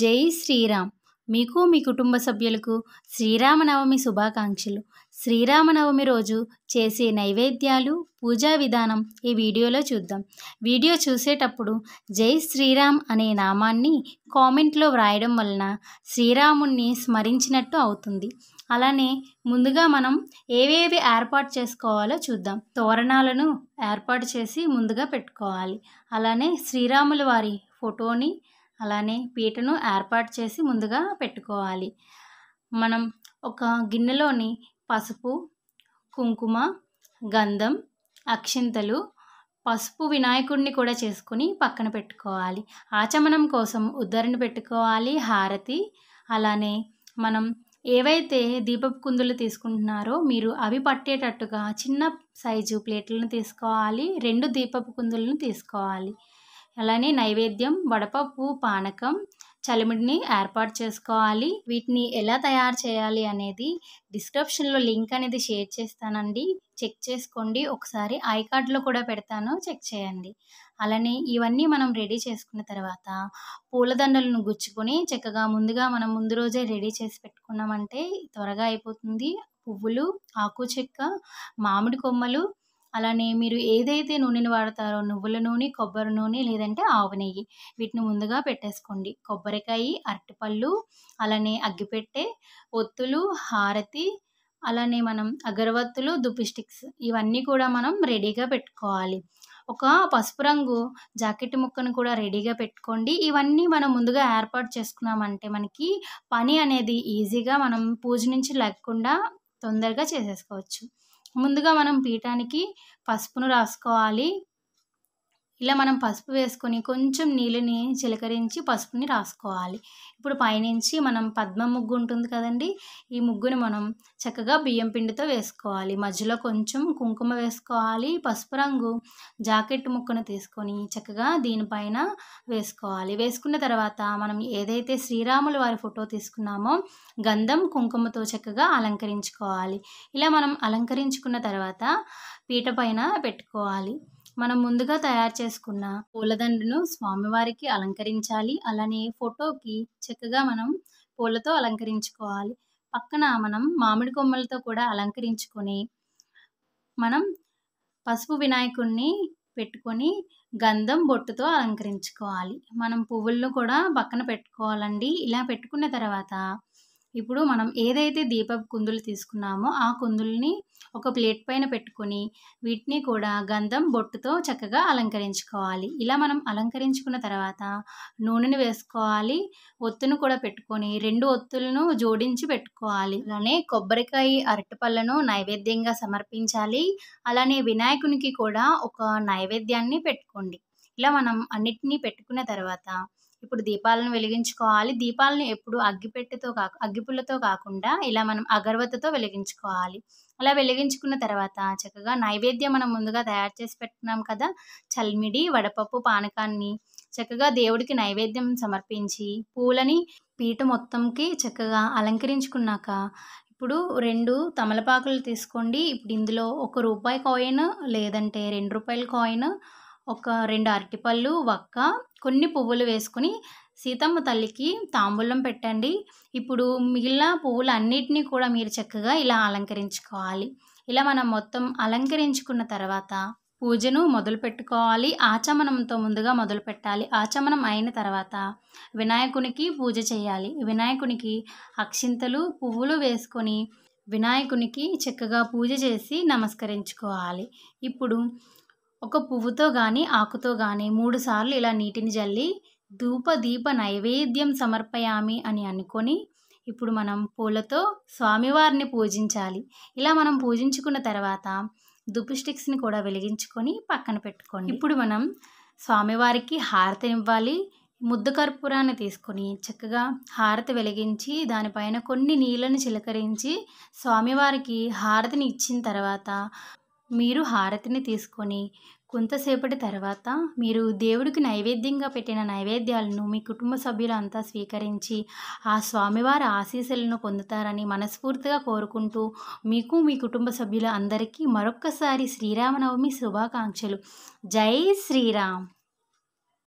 జై శ్రీరామ్ మీకు మీ కుటుంబ సభ్యులకు శ్రీరామనవమి శుభాకాంక్షలు శ్రీరామనవమి రోజు చేసే నైవేద్యాలు పూజా విధానం ఈ వీడియోలో చూద్దాం వీడియో చూసేటప్పుడు జై శ్రీరామ్ అనే నామాన్ని కామెంట్లో వ్రాయడం వలన శ్రీరాముణ్ణి స్మరించినట్టు అవుతుంది అలానే ముందుగా మనం ఏవేవి ఏర్పాటు చేసుకోవాలో చూద్దాం తోరణాలను ఏర్పాటు చేసి ముందుగా పెట్టుకోవాలి అలానే శ్రీరాముల వారి ఫోటోని అలానే పీటను ఏర్పాటు చేసి ముందుగా పెట్టుకోవాలి మనం ఒక గిన్నెలోని పసుపు కుంకుమ గంధం అక్షింతలు పసుపు వినాయకుడిని కూడా చేసుకుని పక్కన పెట్టుకోవాలి ఆచమనం కోసం ఉద్దరణ పెట్టుకోవాలి హారతి అలానే మనం ఏవైతే దీపపు కుందులు తీసుకుంటున్నారో మీరు అవి పట్టేటట్టుగా చిన్న సైజు ప్లేట్లను తీసుకోవాలి రెండు దీపపు కుందులను తీసుకోవాలి అలానే నైవేద్యం వడపప్పు పానకం చలిమిడిని ఏర్పాటు చేసుకోవాలి వీటిని ఎలా తయారు చేయాలి అనేది డిస్క్రిప్షన్లో లింక్ అనేది షేర్ చేస్తానండి చెక్ చేసుకోండి ఒకసారి ఐ కార్డ్లో కూడా పెడతాను చెక్ చేయండి అలానే ఇవన్నీ మనం రెడీ చేసుకున్న తర్వాత పూలదండలను గుచ్చుకొని చక్కగా ముందుగా మనం ముందు రోజే రెడీ చేసి పెట్టుకున్నామంటే త్వరగా అయిపోతుంది పువ్వులు ఆకు చెక్క మామిడి కొమ్మలు అలానే మీరు ఏదైతే నూనెను వాడతారో నువ్వుల నూనె కొబ్బరి నూనె లేదంటే ఆవు నెయ్యి వీటిని ముందుగా పెట్టేసుకోండి కొబ్బరికాయ అరటిపళ్ళు అలానే అగ్గిపెట్టె ఒత్తులు హారతి అలానే మనం అగరవత్తులు దుప్పి స్టిక్స్ ఇవన్నీ కూడా మనం రెడీగా పెట్టుకోవాలి ఒక పసుపు రంగు జాకెట్ ముక్కను కూడా రెడీగా పెట్టుకోండి ఇవన్నీ మనం ముందుగా ఏర్పాటు చేసుకున్నామంటే మనకి పని అనేది ఈజీగా మనం పూజ నుంచి లేకుండా తొందరగా చేసేసుకోవచ్చు ముందుగా మనం పీఠానికి పసుపును రాసుకోవాలి ఇలా మనం పసుపు వేసుకొని కొంచెం నీళ్ళని చిలకరించి పసుపుని రాసుకోవాలి ఇప్పుడు పైనుంచి మనం పద్మ ముగ్గు ఉంటుంది కదండి ఈ ముగ్గుని మనం చక్కగా బియ్యం పిండితో వేసుకోవాలి మధ్యలో కొంచెం కుంకుమ వేసుకోవాలి పసుపు రంగు జాకెట్ ముక్కను తీసుకొని చక్కగా దీనిపైన వేసుకోవాలి వేసుకున్న తర్వాత మనం ఏదైతే శ్రీరాముల వారి ఫోటో తీసుకున్నామో గంధం కుంకుమతో చక్కగా అలంకరించుకోవాలి ఇలా మనం అలంకరించుకున్న తర్వాత పీట పైన పెట్టుకోవాలి మనం ముందుగా తయారు చేసుకున్న పూలదండను స్వామివారికి అలంకరించాలి అలానే ఫోటోకి చక్కగా మనం పూలతో అలంకరించుకోవాలి పక్కన మనం మామిడి కొమ్మలతో కూడా అలంకరించుకొని మనం పసుపు వినాయకుడిని పెట్టుకొని గంధం బొట్టుతో అలంకరించుకోవాలి మనం పువ్వులను కూడా పక్కన పెట్టుకోవాలండి ఇలా పెట్టుకున్న తర్వాత ఇప్పుడు మనం ఏదైతే దీప కుందులు తీసుకున్నామో ఆ కుందుల్ని ఒక ప్లేట్ పైన పెట్టుకొని వీటిని కూడా గంధం బొట్టుతో చక్కగా అలంకరించుకోవాలి ఇలా మనం అలంకరించుకున్న తర్వాత నూనెని వేసుకోవాలి ఒత్తును కూడా పెట్టుకొని రెండు ఒత్తులను జోడించి పెట్టుకోవాలి అలానే కొబ్బరికాయ అరటిపళ్ళను నైవేద్యంగా సమర్పించాలి అలానే వినాయకునికి కూడా ఒక నైవేద్యాన్ని పెట్టుకోండి ఇలా మనం అన్నిటినీ పెట్టుకున్న తర్వాత ఇప్పుడు దీపాలను వెలిగించుకోవాలి దీపాలను ఎప్పుడు అగ్గిపెట్టెతో కాకు అగ్గిపుల్లతో కాకుండా ఇలా మనం అగర్వతతో వెలిగించుకోవాలి అలా వెలిగించుకున్న తర్వాత చక్కగా నైవేద్యం మనం ముందుగా తయారు చేసి పెట్టుకున్నాం కదా చల్మిడి వడపప్పు పానకాన్ని చక్కగా దేవుడికి నైవేద్యం సమర్పించి పూలని పీట మొత్తంకి చక్కగా అలంకరించుకున్నాక ఇప్పుడు రెండు తమలపాకులు తీసుకోండి ఇప్పుడు ఇందులో ఒక రూపాయి కాయిన్ లేదంటే రెండు రూపాయల కాయిన్ ఒక రెండు అరటిపళ్ళు వక్క కొన్ని పువ్వులు వేసుకుని సీతమ్మ తల్లికి తాంబూలం పెట్టండి ఇప్పుడు మిగిలిన పువ్వులు అన్నిటినీ కూడా మీరు చక్కగా ఇలా అలంకరించుకోవాలి ఇలా మనం మొత్తం అలంకరించుకున్న తర్వాత పూజను మొదలు పెట్టుకోవాలి ఆచమనంతో ముందుగా మొదలు పెట్టాలి ఆచమనం అయిన తర్వాత వినాయకునికి పూజ చేయాలి వినాయకునికి అక్షింతలు పువ్వులు వేసుకొని వినాయకునికి చక్కగా పూజ చేసి నమస్కరించుకోవాలి ఇప్పుడు ఒక పువ్వుతో కానీ ఆకుతో కానీ మూడుసార్లు ఇలా నీటిని జల్లి ధూప దీప నైవేద్యం సమర్పయామి అని అనుకొని ఇప్పుడు మనం పూలతో స్వామివారిని పూజించాలి ఇలా మనం పూజించుకున్న తర్వాత దుప్పు స్టిక్స్ని కూడా వెలిగించుకొని పక్కన పెట్టుకోండి ఇప్పుడు మనం స్వామివారికి ఇవ్వాలి ముద్ద కర్పూరాన్ని తీసుకొని చక్కగా హారతి వెలిగించి దానిపైన కొన్ని నీళ్ళను చిలకరించి స్వామివారికి హారతిని ఇచ్చిన తర్వాత మీరు హారతిని తీసుకొని కొంతసేపటి తర్వాత మీరు దేవుడికి నైవేద్యంగా పెట్టిన నైవేద్యాలను మీ కుటుంబ సభ్యులంతా స్వీకరించి ఆ స్వామివారి ఆశీస్సులను పొందుతారని మనస్ఫూర్తిగా కోరుకుంటూ మీకు మీ కుటుంబ సభ్యుల అందరికీ మరొక్కసారి శ్రీరామనవమి శుభాకాంక్షలు జై శ్రీరామ్